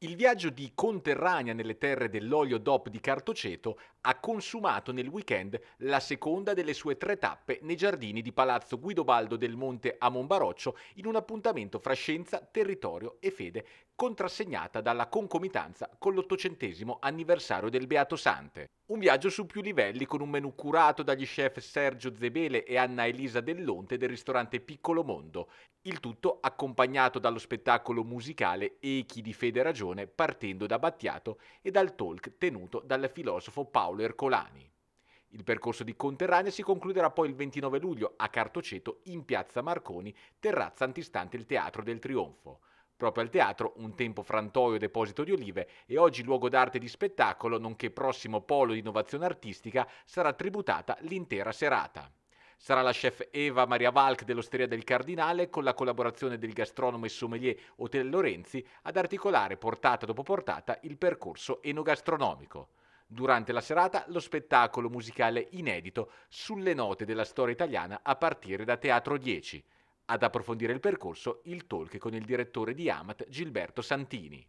Il viaggio di Conterranea nelle terre dell'olio DOP di Cartoceto ha consumato nel weekend la seconda delle sue tre tappe nei giardini di Palazzo Guidobaldo del Monte a Monbaroccio in un appuntamento fra scienza, territorio e fede contrassegnata dalla concomitanza con l'ottocentesimo anniversario del Beato Sante. Un viaggio su più livelli con un menù curato dagli chef Sergio Zebele e Anna Elisa Dell'Onte del ristorante Piccolo Mondo, il tutto accompagnato dallo spettacolo musicale Echi di Fede e Ragione partendo da Battiato e dal talk tenuto dal filosofo Paolo Ercolani. Il percorso di Conterranea si concluderà poi il 29 luglio a Cartoceto in piazza Marconi, terrazza antistante il Teatro del Trionfo. Proprio al teatro, un tempo frantoio deposito di olive e oggi luogo d'arte di spettacolo, nonché prossimo polo di innovazione artistica, sarà tributata l'intera serata. Sarà la chef Eva Maria Valk dell'Osteria del Cardinale con la collaborazione del gastronomo e sommelier Hotel Lorenzi ad articolare portata dopo portata il percorso enogastronomico. Durante la serata lo spettacolo musicale inedito sulle note della storia italiana a partire da Teatro 10 ad approfondire il percorso, il talk con il direttore di Amat Gilberto Santini.